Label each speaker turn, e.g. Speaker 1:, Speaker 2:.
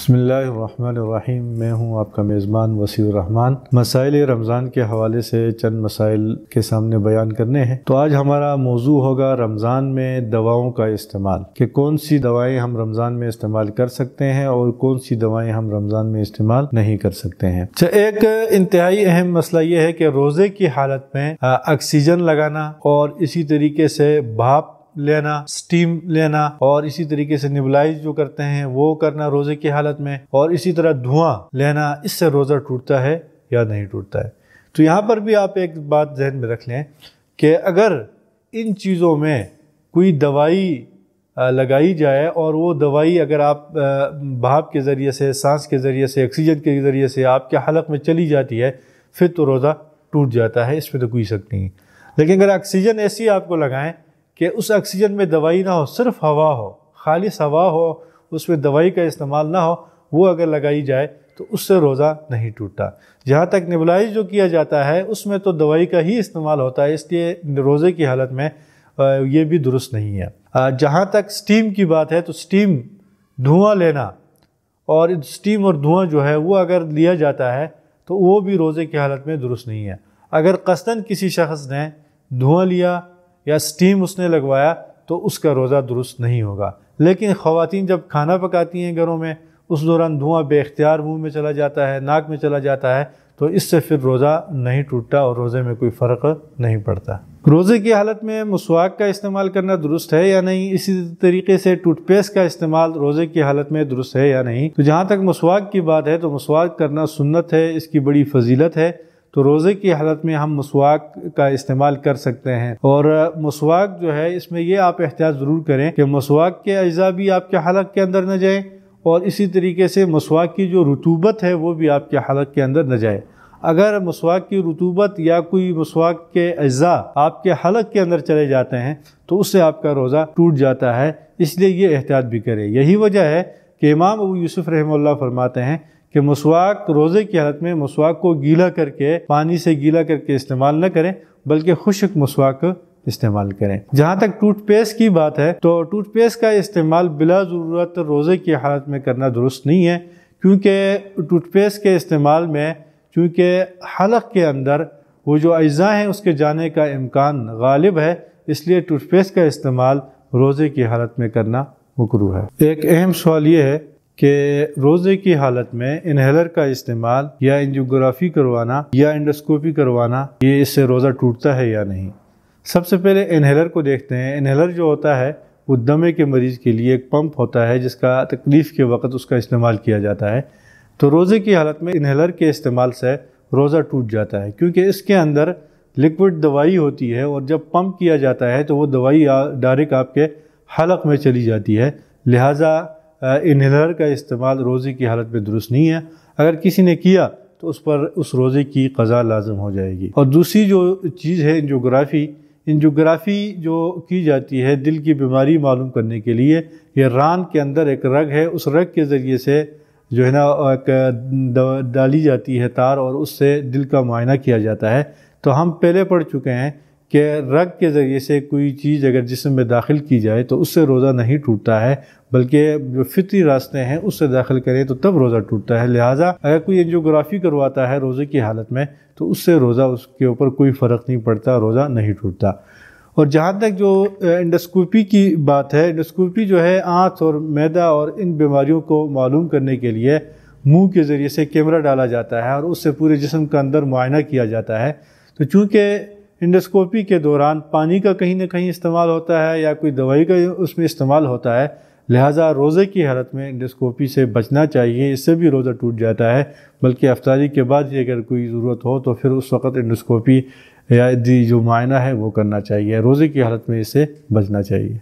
Speaker 1: बसमीम मैं हूं आपका मेज़बान वसी रहमान मसाइल रमज़ान के हवाले से चंद मसाइल के सामने बयान करने हैं तो आज हमारा मौजू होगा रमज़ान में दवाओं का इस्तेमाल कि कौन सी दवाएं हम रमज़ान में इस्तेमाल कर सकते हैं और कौन सी दवाएं हम रमज़ान में इस्तेमाल नहीं कर सकते हैं अच्छा, एक इंतहाई अहम मसला ये है कि रोज़े की हालत में ऑक्सीजन लगाना और इसी तरीके से भाप लेना स्टीम लेना और इसी तरीके से निबलाइज जो करते हैं वो करना रोजे की हालत में और इसी तरह धुआं लेना इससे रोज़ा टूटता है या नहीं टूटता है तो यहाँ पर भी आप एक बात जहन में रख लें कि अगर इन चीज़ों में कोई दवाई लगाई जाए और वो दवाई अगर आप भाप के ज़रिए से सांस के ज़रिए से ऑक्सीजन के ज़रिए से आपके हलक में चली जाती है फिर तो रोज़ा टूट जाता है इसमें तो कोई शक नहीं लेकिन अगर ऑक्सीजन ऐसी आपको लगाएं कि उस ऑक्सीजन में दवाई ना हो सिर्फ हवा हो खालिश हवा हो उसमें दवाई का इस्तेमाल ना हो वो अगर लगाई जाए तो उससे रोज़ा नहीं टूटता जहाँ तक निबलाइज जो किया जाता है उसमें तो दवाई का ही इस्तेमाल होता है इसलिए रोज़े की हालत में ये भी दुरुस्त नहीं है जहाँ तक स्टीम की बात है तो स्टीम धुआं लेना और स्टीम और धुआं जो है वो अगर लिया जाता है तो वो भी रोज़े की हालत में दुरुस्त नहीं है अगर कसदन किसी शख्स ने धुआं लिया या स्टीम उसने लगवाया तो उसका रोज़ा दुरुस्त नहीं होगा लेकिन ख़वातीन जब खाना पकाती हैं घरों में उस दौरान धुआं बेख्तियार मुंह में चला जाता है नाक में चला जाता है तो इससे फिर रोज़ा नहीं टूटता और रोज़े में कोई फ़र्क नहीं पड़ता रोज़े की हालत में मसवाक का इस्तेमाल करना दुरुस्त है या नहीं इसी तरीके से टूथपेस्ट का इस्तेमाल रोज़े की हालत में दुरुस्त है या नहीं तो जहाँ तक मसवाक की बात है तो मसवाक करना सुन्नत है इसकी बड़ी फजीलत है तो रोज़े की हालत में हम मसवाक का इस्तेमाल कर सकते हैं और मसवाक जो है इसमें यह आप एहतियात ज़रूर करें कि मसवाक के अज्जा भी आपके हलक के अंदर न जाए और इसी तरीके से मसवाक की जो रतूबत है वो भी आपके हलक के अंदर न जाए अगर मसवाक की रतूबत या कोई मसवाक के अज्जा आपके हलक के अंदर चले जाते हैं तो उससे आपका रोज़ा टूट जाता है इसलिए ये एहतियात भी करें यही वजह है कि इमाम अबू यूसुफ़ रहमल्ला फरमाते हैं कि मसवाक रोज़े की हालत में मसवाक को गीला करके पानी से गीला करके इस्तेमाल न करें बल्कि खुशक मसवाक इस्तेमाल करें जहाँ तक टूथपेस्ट की बात है तो टूथपेस्ट का इस्तेमाल बिला ज़रूरत रोज़े की हालत में करना दुरुस्त नहीं है क्योंकि टूथपेस्ट के इस्तेमाल में चूँकि हलक के अंदर वो जो अज्जा हैं उसके जाने का इम्कान गालिब है इसलिए टूथपेस्ट का इस्तेमाल रोज़े की हालत में करना मकरू है एक अहम सवाल ये है कि रोज़े की हालत में इनहेलर का इस्तेमाल या एंजियोग्राफी करवाना या एंडोस्कोपी करवाना ये इससे रोज़ा टूटता है या नहीं सबसे पहले इन्हेलर को देखते हैं इन्हेलर जो होता है वो दमे के मरीज़ के लिए एक पंप होता है जिसका तकलीफ़ के वक्त उसका इस्तेमाल किया जाता है तो रोज़े की हालत में इन्हेलर के इस्तेमाल से रोज़ा टूट जाता है क्योंकि इसके अंदर लिक्विड दवाई होती है और जब पंप किया जाता है तो वो दवाई डायरेक्ट आपके हलक में चली जाती है लिहाजा इन्हेलर का इस्तेमाल रोज़े की हालत में दुरुस्त नहीं है अगर किसी ने किया तो उस पर उस रोज़े की कज़ा लाजम हो जाएगी और दूसरी जो चीज़ है इंजोग्राफ़ी इंजोग्राफ़ी जो की जाती है दिल की बीमारी मालूम करने के लिए यह रान के अंदर एक रग है उस रग के ज़रिए से जो है ना डाली जाती है तार और उससे दिल का मुआयना किया जाता है तो हम पहले पढ़ चुके हैं कि रग के ज़रिए से कोई चीज़ अगर जिसम में दाखिल की जाए तो उससे रोज़ा नहीं टूटता है बल्कि जो फितरी रास्ते हैं उससे दाखिल करें तो तब रोज़ा टूटता है लिहाजा अगर कोई एंजियोग्राफी करवाता है रोज़े की हालत में तो उससे रोज़ा उसके ऊपर कोई फ़र्क नहीं पड़ता रोज़ा नहीं टूटता और जहाँ तक जो इंडस्कोपी की बात है इंडस्कोपी जो है आँख और मैदा और इन बीमारियों को मालूम करने के लिए मुंह के ज़रिए से कैमरा डाला जाता है और उससे पूरे जिसम का अंदर मुआयना किया जाता है तो चूँकि इंडोस्कोपी के दौरान पानी का कहीं ना कहीं इस्तेमाल होता है या कोई दवाई का उसमें इस्तेमाल होता है लिहाजा रोज़े की हालत में इंडोस्कोपी से बचना चाहिए इससे भी रोज़ा टूट जाता है बल्कि अफ्तारी के बाद ही अगर कोई ज़रूरत हो तो फिर उस वक़्त इंडोस्कोपी या जो मायना है वो करना चाहिए रोज़े की हालत में इससे बचना चाहिए